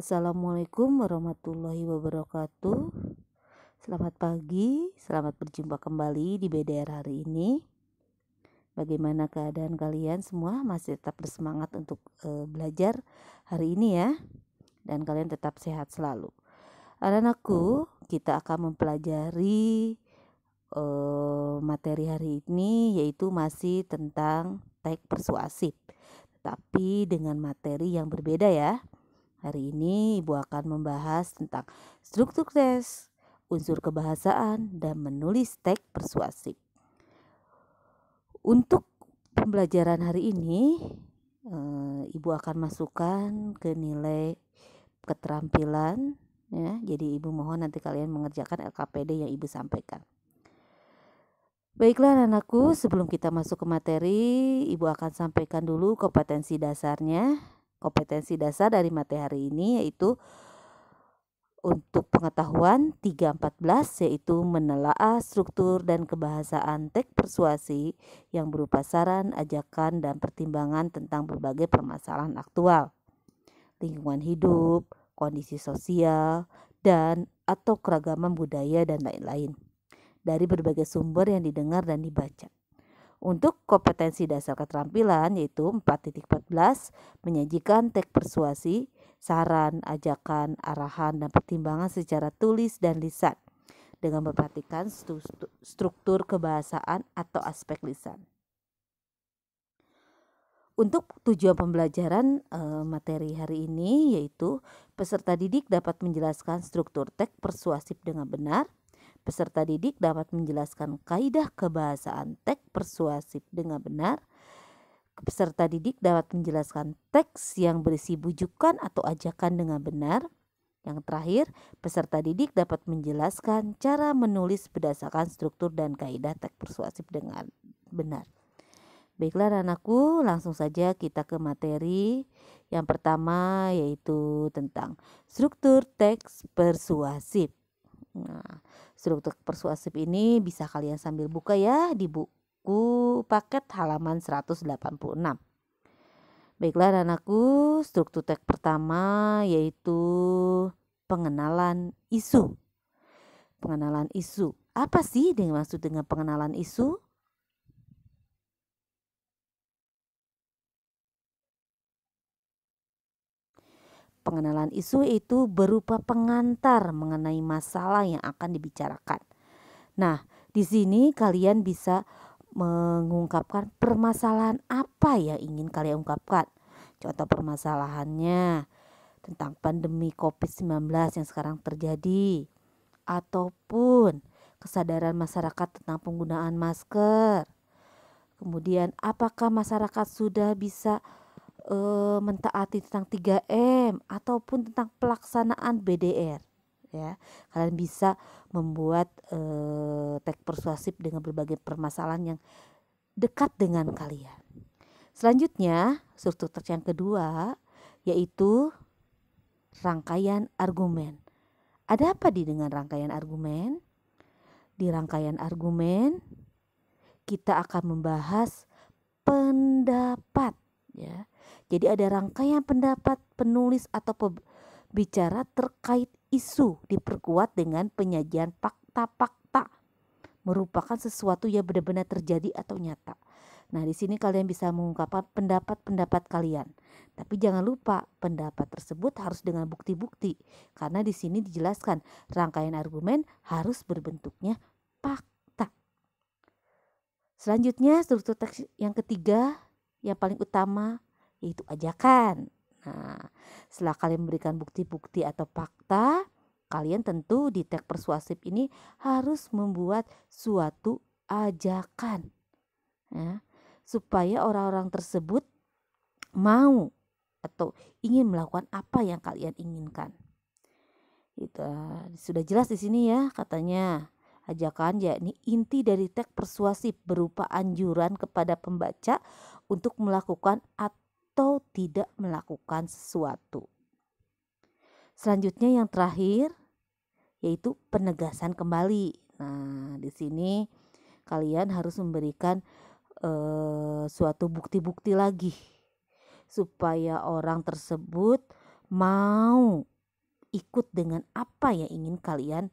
Assalamualaikum warahmatullahi wabarakatuh. Selamat pagi, selamat berjumpa kembali di BDR hari ini. Bagaimana keadaan kalian semua? Masih tetap bersemangat untuk uh, belajar hari ini ya. Dan kalian tetap sehat selalu. anakku kita akan mempelajari uh, materi hari ini yaitu masih tentang teks persuasif, tapi dengan materi yang berbeda ya. Hari ini Ibu akan membahas tentang struktur tes, unsur kebahasaan, dan menulis teks persuasif. Untuk pembelajaran hari ini, eh, Ibu akan masukkan ke nilai keterampilan. Ya, jadi Ibu mohon nanti kalian mengerjakan LKPD yang Ibu sampaikan. Baiklah anakku, sebelum kita masuk ke materi, Ibu akan sampaikan dulu kompetensi dasarnya Kompetensi dasar dari materi hari ini yaitu untuk pengetahuan 314 yaitu menelaah struktur dan kebahasaan teks persuasi yang berupa saran, ajakan, dan pertimbangan tentang berbagai permasalahan aktual, lingkungan hidup, kondisi sosial, dan atau keragaman budaya dan lain-lain dari berbagai sumber yang didengar dan dibaca. Untuk kompetensi dasar keterampilan yaitu 4.14 menyajikan teks persuasi, saran, ajakan, arahan, dan pertimbangan secara tulis dan lisan dengan memperhatikan struktur kebahasaan atau aspek lisan. Untuk tujuan pembelajaran eh, materi hari ini yaitu peserta didik dapat menjelaskan struktur teks persuasif dengan benar, Peserta didik dapat menjelaskan kaidah kebahasaan teks persuasif dengan benar. Peserta didik dapat menjelaskan teks yang berisi bujukan atau ajakan dengan benar. Yang terakhir, peserta didik dapat menjelaskan cara menulis berdasarkan struktur dan kaidah teks persuasif dengan benar. Baiklah anakku, langsung saja kita ke materi yang pertama yaitu tentang struktur teks persuasif. Nah, Struktur persuasif ini bisa kalian sambil buka ya di buku paket halaman 186. Baiklah anakku, struktur teks pertama yaitu pengenalan isu. Pengenalan isu. Apa sih dengan maksud dengan pengenalan isu? pengenalan isu itu berupa pengantar mengenai masalah yang akan dibicarakan. Nah, di sini kalian bisa mengungkapkan permasalahan apa yang ingin kalian ungkapkan. Contoh permasalahannya tentang pandemi COVID-19 yang sekarang terjadi ataupun kesadaran masyarakat tentang penggunaan masker. Kemudian apakah masyarakat sudah bisa Eh, mentaati tentang 3M ataupun tentang pelaksanaan BDR ya. Kalian bisa membuat eh, tag persuasif dengan berbagai permasalahan yang dekat dengan kalian. Selanjutnya, struktur yang kedua yaitu rangkaian argumen. Ada apa di dengan rangkaian argumen? Di rangkaian argumen kita akan membahas pendapat ya. Jadi ada rangkaian pendapat penulis atau pembicara terkait isu diperkuat dengan penyajian fakta-fakta merupakan sesuatu yang benar-benar terjadi atau nyata. Nah, di sini kalian bisa mengungkapkan pendapat-pendapat kalian. Tapi jangan lupa, pendapat tersebut harus dengan bukti-bukti. Karena di sini dijelaskan, rangkaian argumen harus berbentuknya fakta. Selanjutnya, struktur teks yang ketiga yang paling utama yaitu ajakan. Nah, setelah kalian memberikan bukti-bukti atau fakta, kalian tentu di tag persuasif ini harus membuat suatu ajakan. Ya, supaya orang-orang tersebut mau atau ingin melakukan apa yang kalian inginkan. Itu sudah jelas di sini ya katanya. Ajakan yakni inti dari teks persuasif berupa anjuran kepada pembaca untuk melakukan atau atau tidak melakukan sesuatu. Selanjutnya yang terakhir yaitu penegasan kembali. Nah, di sini kalian harus memberikan eh, suatu bukti-bukti lagi supaya orang tersebut mau ikut dengan apa yang ingin kalian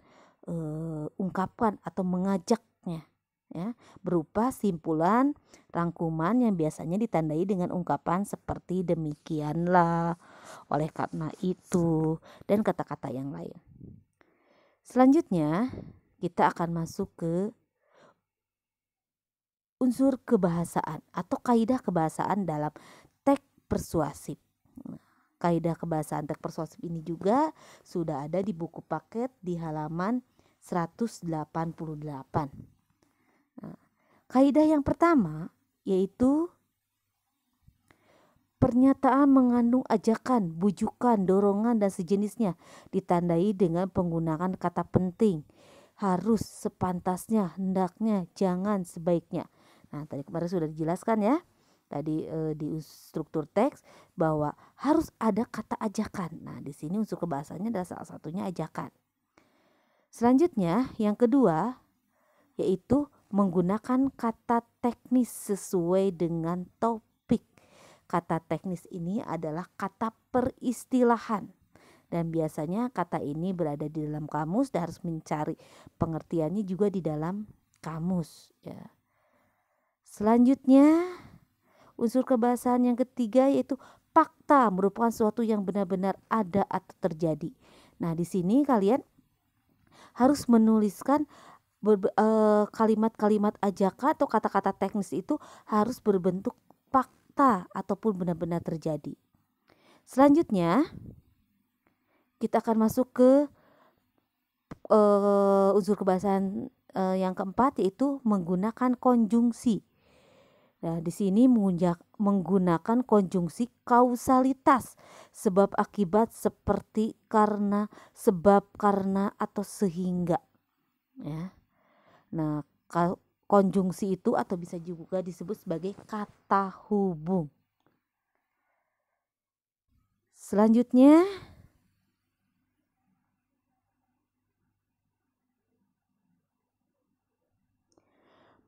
eh, ungkapkan atau mengajaknya ya, berupa simpulan rangkuman yang biasanya ditandai dengan ungkapan seperti demikianlah, oleh karena itu, dan kata-kata yang lain. Selanjutnya, kita akan masuk ke unsur kebahasaan atau kaidah kebahasaan dalam teks persuasif. Nah, kaidah kebahasaan teks persuasif ini juga sudah ada di buku paket di halaman 188. Kaidah yang pertama yaitu pernyataan mengandung ajakan, bujukan, dorongan dan sejenisnya ditandai dengan penggunaan kata penting. Harus sepantasnya, hendaknya, jangan sebaiknya. Nah, tadi kemarin sudah dijelaskan ya. Tadi e, di struktur teks bahwa harus ada kata ajakan. Nah, di sini unsur kebahasannya adalah salah satunya ajakan. Selanjutnya, yang kedua yaitu menggunakan kata teknis sesuai dengan topik. Kata teknis ini adalah kata peristilahan dan biasanya kata ini berada di dalam kamus dan harus mencari pengertiannya juga di dalam kamus ya. Selanjutnya unsur kebahasaan yang ketiga yaitu fakta merupakan sesuatu yang benar-benar ada atau terjadi. Nah, di sini kalian harus menuliskan Eh, kalimat-kalimat uh, ajakan atau kata-kata teknis itu harus berbentuk fakta ataupun benar-benar terjadi. Selanjutnya, kita akan masuk ke uh, unsur kebahasaan uh, eh, yang keempat yaitu menggunakan konjungsi. Nah, di sini mengunjak, menggunakan konjungsi kausalitas sebab akibat seperti karena, sebab karena atau sehingga. Ya. Nah, konjungsi itu atau bisa juga disebut sebagai kata hubung. Selanjutnya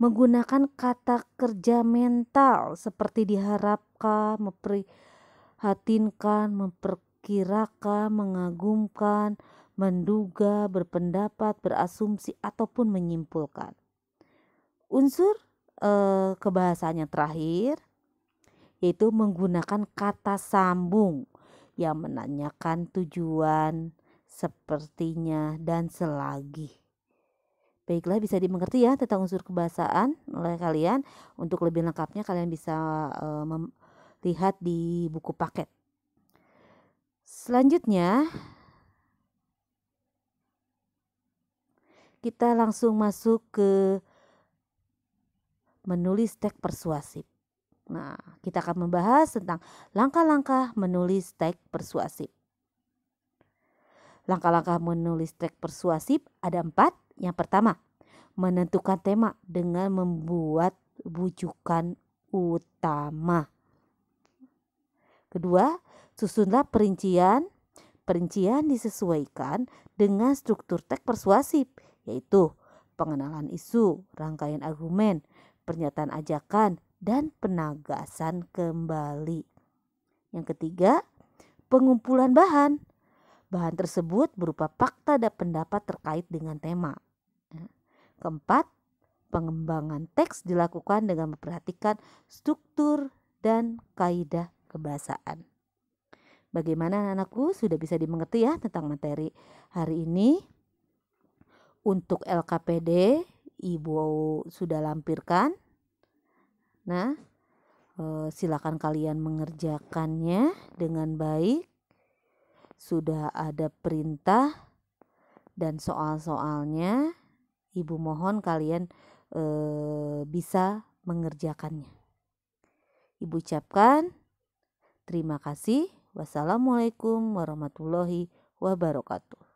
menggunakan kata kerja mental seperti diharapkan, memprihatinkan, memperkirakan, mengagumkan, menduga, berpendapat, berasumsi, ataupun menyimpulkan. Unsur eh, kebahasaan yang terakhir yaitu menggunakan kata sambung yang menanyakan tujuan, sepertinya, dan selagi. Baiklah bisa dimengerti ya tentang unsur kebahasaan oleh kalian. Untuk lebih lengkapnya kalian bisa eh, melihat di buku paket. Selanjutnya kita langsung masuk ke menulis teks persuasif. Nah, kita akan membahas tentang langkah-langkah menulis teks persuasif. Langkah-langkah menulis teks persuasif ada empat. Yang pertama, menentukan tema dengan membuat bujukan utama. Kedua, susunlah perincian. Perincian disesuaikan dengan struktur teks persuasif yaitu pengenalan isu, rangkaian argumen, pernyataan ajakan, dan penagasan kembali. Yang ketiga, pengumpulan bahan. Bahan tersebut berupa fakta dan pendapat terkait dengan tema. Ya. Keempat, pengembangan teks dilakukan dengan memperhatikan struktur dan kaidah kebahasaan. Bagaimana anak-anakku sudah bisa dimengerti ya tentang materi hari ini? untuk LKPD Ibu sudah lampirkan. Nah, eh, silakan kalian mengerjakannya dengan baik. Sudah ada perintah dan soal-soalnya. Ibu mohon kalian eh, bisa mengerjakannya. Ibu ucapkan terima kasih. Wassalamualaikum warahmatullahi wabarakatuh.